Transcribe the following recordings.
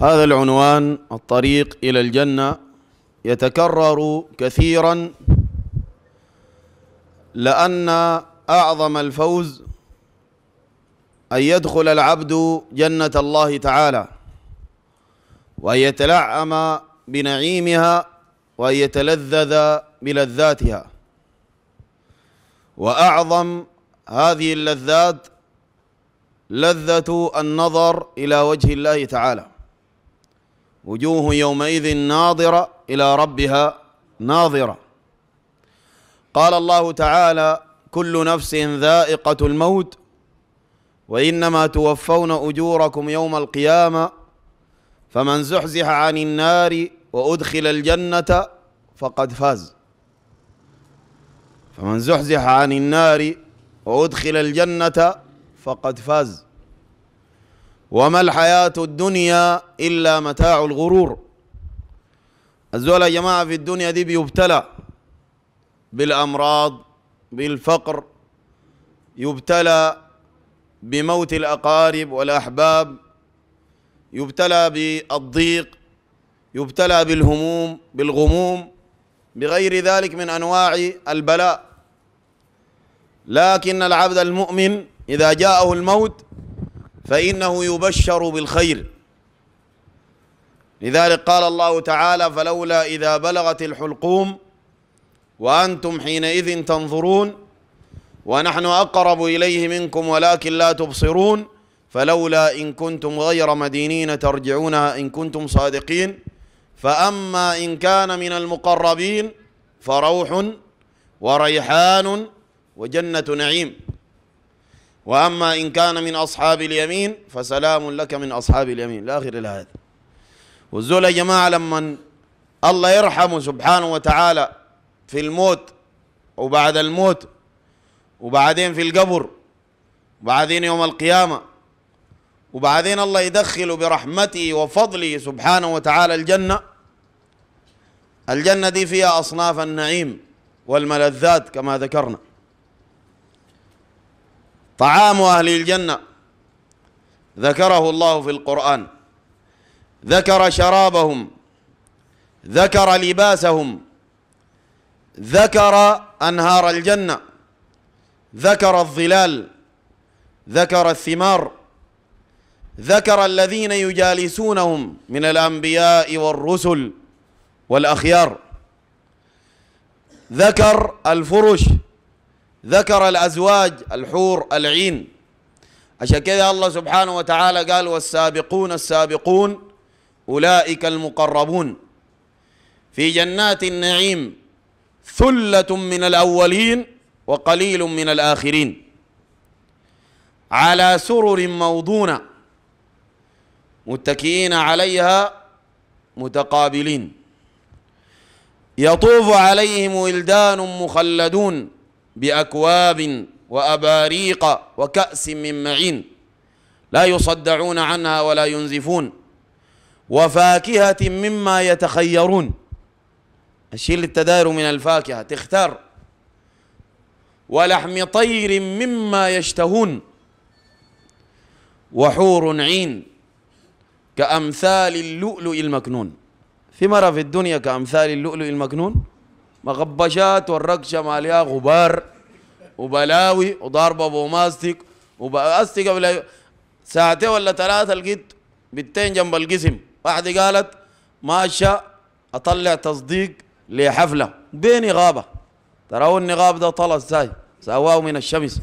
هذا العنوان الطريق إلى الجنة يتكرر كثيرا لأن أعظم الفوز أن يدخل العبد جنة الله تعالى وأن يتلعم بنعيمها وأن يتلذذ بلذاتها وأعظم هذه اللذات لذة النظر إلى وجه الله تعالى وجوه يومئذ ناظرة إلى ربها ناظرة قال الله تعالى كل نفس ذائقة الموت وإنما توفون أجوركم يوم القيامة فمن زحزح عن النار وأدخل الجنة فقد فاز فمن زحزح عن النار وأدخل الجنة فقد فاز وما الحياة الدنيا إلا متاع الغرور الزول يا جماعة في الدنيا دي بيبتلى بالأمراض بالفقر يبتلى بموت الأقارب والأحباب يبتلى بالضيق يبتلى بالهموم بالغموم بغير ذلك من أنواع البلاء لكن العبد المؤمن إذا جاءه الموت فإنه يبشر بالخير لذلك قال الله تعالى فلولا إذا بلغت الحلقوم وأنتم حينئذ تنظرون ونحن أقرب إليه منكم ولكن لا تبصرون فلولا إن كنتم غير مدينين ترجعونها إن كنتم صادقين فأما إن كان من المقربين فروح وريحان وجنة نعيم وأما إن كان من أصحاب اليمين فسلام لك من أصحاب اليمين لآخر الآية والزول يا جماعة لما الله يرحمه سبحانه وتعالى في الموت وبعد الموت وبعدين في القبر وبعدين يوم القيامة وبعدين الله يدخله برحمته وفضله سبحانه وتعالى الجنة الجنة دي فيها أصناف النعيم والملذات كما ذكرنا طعام أهل الجنة ذكره الله في القرآن ذكر شرابهم ذكر لباسهم ذكر أنهار الجنة ذكر الظلال ذكر الثمار ذكر الذين يجالسونهم من الأنبياء والرسل والأخيار ذكر الفرش ذكر الأزواج الحور العين عشان كذا الله سبحانه وتعالى قال والسابقون السابقون أولئك المقربون في جنات النعيم ثلة من الأولين وقليل من الآخرين على سرر موضونة متكئين عليها متقابلين يطوف عليهم ولدان مخلدون بأكواب وأباريق وكأس من معين لا يصدعون عنها ولا ينزفون وفاكهة مما يتخيرون الشيء التداير من الفاكهة تختار ولحم طير مما يشتهون وحور عين كأمثال اللؤلؤ المكنون في مرة في الدنيا كأمثال اللؤلؤ المكنون مغبشات والرق شماليا غبار وبلاوي وضاربه بوماستيك وباستيك قبل ساعتين ولا ثلاثه لقيت بنتين جنب القسم واحده قالت ماشى اطلع تصديق لحفله بيني غابه ترى النقاب ده طلع ازاي سواه من الشمس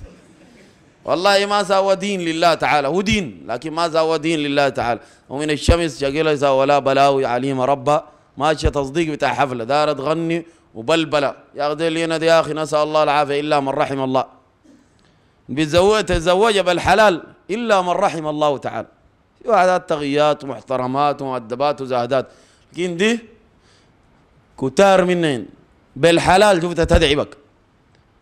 والله ما سوى دين لله تعالى هو دين لكن ما سوى دين لله تعالى ومن الشمس شقيلة ولا بلاوي عليم ربا ماشية تصديق بتاع حفلة دارت تغني وبلبله ياخذ لينا يا اخي نسال الله العافيه الا من رحم الله بيتزوج تزوج بالحلال الا من رحم الله تعالى في واحدات تغيات ومحترمات ومؤدبات وزاهدات لكن دي كتار منين بالحلال شوف بك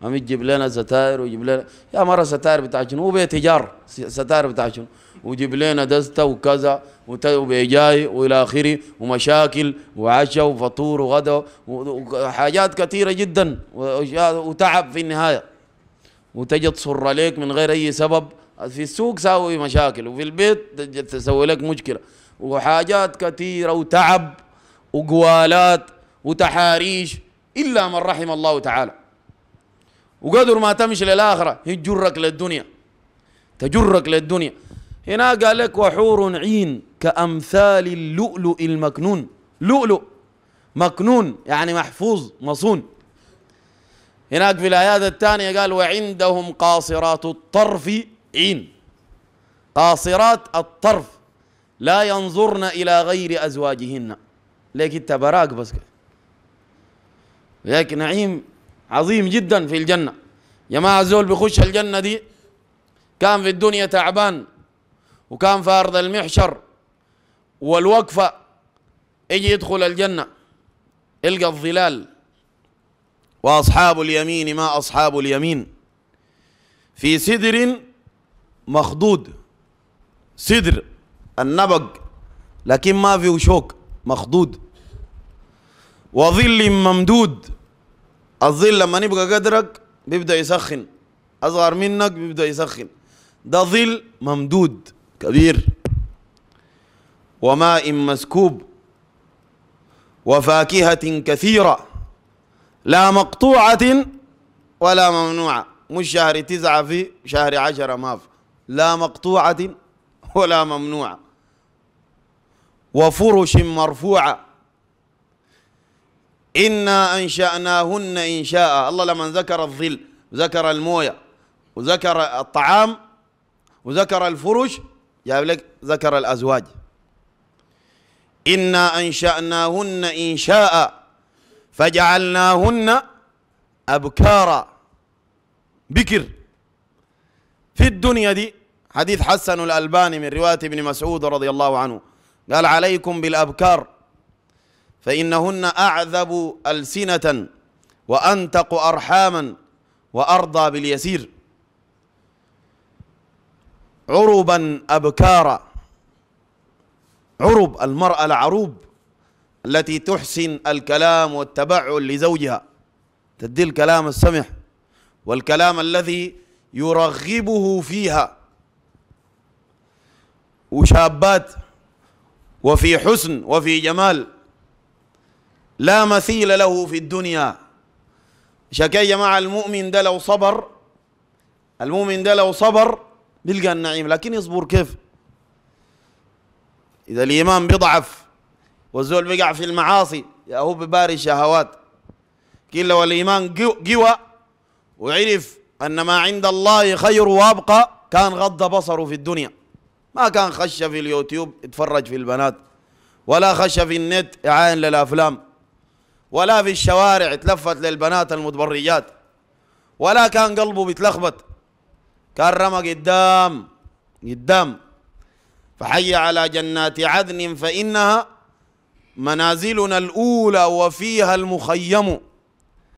ما يجيب لنا ستائر ويجيب لنا يا مره ستائر بتاع شنو بيت ايجار ستائر بتاع شنو ويجيب لنا دستة وكذا وبيجاي والى اخره ومشاكل وعشاء وفطور وغدا وحاجات كثيره جدا وتعب في النهايه وتجي تصر عليك من غير اي سبب في السوق ساوي مشاكل وفي البيت تسوي لك مشكله وحاجات كثيره وتعب وقوالات وتحاريش الا من رحم الله تعالى وقدر ما تمشي للآخرة يجرك للدنيا تجرك للدنيا هنا قال لك وحور عين كأمثال اللؤلؤ المكنون لؤلؤ مكنون يعني محفوظ مصون هناك في الآيات الثانية قال وعندهم قاصرات الطرف عين قاصرات الطرف لا ينظرن إلى غير أزواجهن لكن تبراك بس لكن نعيم عظيم جدا في الجنة يا جماعة زول بيخش الجنة دي كان في الدنيا تعبان وكان في أرض المحشر والوقفة يجي يدخل الجنة يلقى الظلال وأصحاب اليمين ما أصحاب اليمين في سدر مخضود سدر النبق لكن ما فيه شوك مخضود وظل ممدود الظل لما يبقى قدرك بيبدا يسخن اصغر منك بيبدا يسخن ده ظل ممدود كبير وماء مسكوب وفاكهة كثيرة لا مقطوعة ولا ممنوعة مش شهر تسعة في شهر عشرة ما في لا مقطوعة ولا ممنوعة وفرش مرفوعة إنا أنشأناهن إنشاء الله لما ذكر الظل ذكر الموية وذكر الطعام وذكر الفرش جاب لك ذكر الأزواج إنا أنشأناهن إنشاء فجعلناهن أبكارا بكر في الدنيا دي حديث حسن الألباني من رواية ابن مسعود رضي الله عنه قال عليكم بالأبكار فإنهن أعذب ألسنة وأنتق أرحاما وأرضى باليسير عربا أبكارا عرب المرأة العروب التي تحسن الكلام والتبعل لزوجها تدي الكلام السمح والكلام الذي يرغبه فيها وشابات وفي حسن وفي جمال لا مثيل له في الدنيا شكا يا جماعة المؤمن ده لو صبر المؤمن ده لو صبر بيلقى النعيم لكن يصبر كيف إذا الإيمان بيضعف والزول بيقع في المعاصي يا هو بباري الشهوات كلا والإيمان قوى وعرف أن ما عند الله خير وأبقى كان غض بصره في الدنيا ما كان خش في اليوتيوب يتفرج في البنات ولا خش في النت يعاين للأفلام ولا في الشوارع تلفت للبنات المتبرجات ولا كان قلبه بيتلخبط كان رمى قدام قدام فحي على جنات عدن فإنها منازلنا الأولى وفيها المخيم